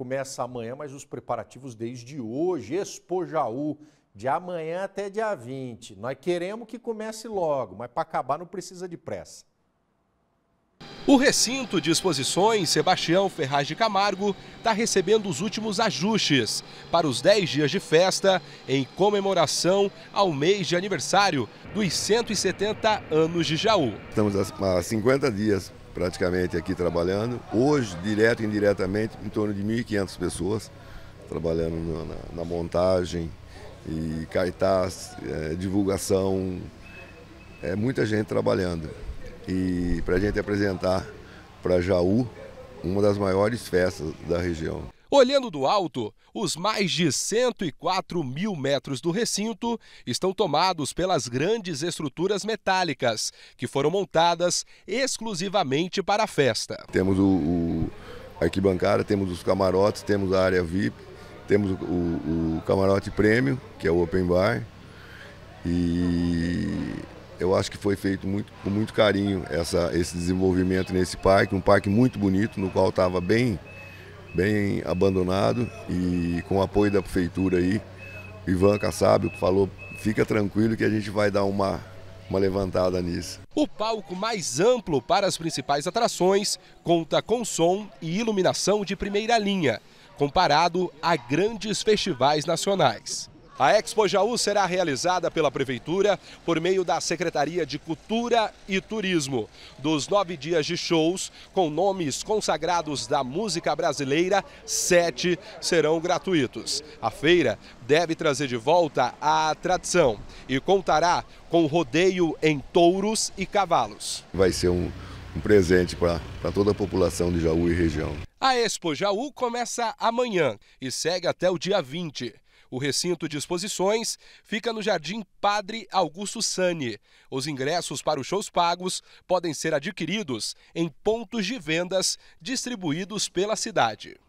começa amanhã, mas os preparativos desde hoje, Expo Jaú, de amanhã até dia 20. Nós queremos que comece logo, mas para acabar não precisa de pressa. O recinto de exposições Sebastião Ferraz de Camargo está recebendo os últimos ajustes para os 10 dias de festa em comemoração ao mês de aniversário dos 170 anos de Jaú. Estamos há 50 dias praticamente aqui trabalhando. Hoje, direto e indiretamente, em torno de 1.500 pessoas trabalhando na, na, montagem e cartaz, é, divulgação. É muita gente trabalhando. E para a gente apresentar para Jaú uma das maiores festas da região. Olhando do alto, os mais de 104 mil metros do recinto estão tomados pelas grandes estruturas metálicas que foram montadas exclusivamente para a festa. Temos o, o a arquibancada, temos os camarotes, temos a área VIP, temos o, o, o camarote prêmio, que é o open bar, e eu acho que foi feito muito, com muito carinho essa, esse desenvolvimento nesse parque, um parque muito bonito, no qual estava bem bem abandonado e com o apoio da prefeitura aí, Ivan Kassab falou, fica tranquilo que a gente vai dar uma uma levantada nisso. O palco mais amplo para as principais atrações conta com som e iluminação de primeira linha, comparado a grandes festivais nacionais. A Expo Jaú será realizada pela Prefeitura por meio da Secretaria de Cultura e Turismo. Dos nove dias de shows, com nomes consagrados da música brasileira, sete serão gratuitos. A feira deve trazer de volta a tradição e contará com rodeio em touros e cavalos. Vai ser um, um presente para toda a população de Jaú e região. A Expo Jaú começa amanhã e segue até o dia 20. O recinto de exposições fica no Jardim Padre Augusto Sani. Os ingressos para os shows pagos podem ser adquiridos em pontos de vendas distribuídos pela cidade.